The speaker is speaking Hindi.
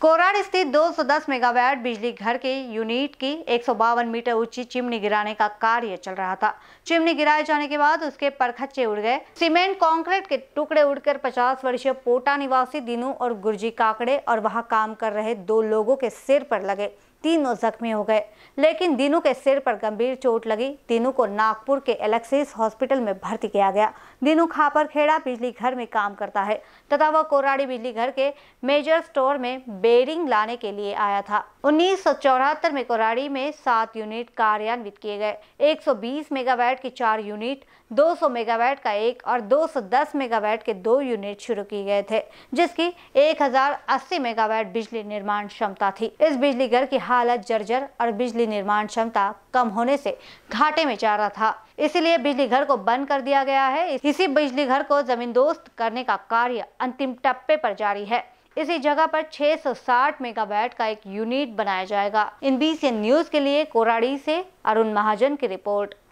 कोरार स्थित 210 मेगावाट बिजली घर के यूनिट की एक मीटर ऊंची चिमनी गिराने का कार्य चल रहा था चिमनी गिराए जाने के बाद उसके परखच्चे उड़ गए सीमेंट कंक्रीट के टुकड़े उड़कर 50 वर्षीय पोटा निवासी दिनू और गुरजी काकड़े और वहां काम कर रहे दो लोगों के सिर पर लगे तीनों जख्मी हो गए लेकिन दीनू के सिर पर गंभीर चोट लगी दीनू को नागपुर के एलेक्सिस हॉस्पिटल में भर्ती किया गया दीनू खेड़ा बिजली घर में काम करता है तथा वह कोराड़ी बिजली घर के मेजर स्टोर में बेरिंग लाने के लिए आया था उन्नीस में कोराड़ी में सात यूनिट कार्यान्वित किए गए 120 मेगावाट की चार यूनिट 200 मेगावाट का एक और 210 मेगावाट के दो यूनिट शुरू किए गए थे जिसकी 1080 मेगावाट बिजली निर्माण क्षमता थी इस बिजली घर की हालत जर्जर और बिजली निर्माण क्षमता कम होने से घाटे में जा रहा था इसलिए बिजली घर को बंद कर दिया गया है इसी बिजली घर को जमीन दोस्त करने का कार्य अंतिम टप्पे पर जारी है इसी जगह पर 660 मेगावाट का एक यूनिट बनाया जाएगा इन बीसीएन न्यूज के लिए कोराड़ी से अरुण महाजन की रिपोर्ट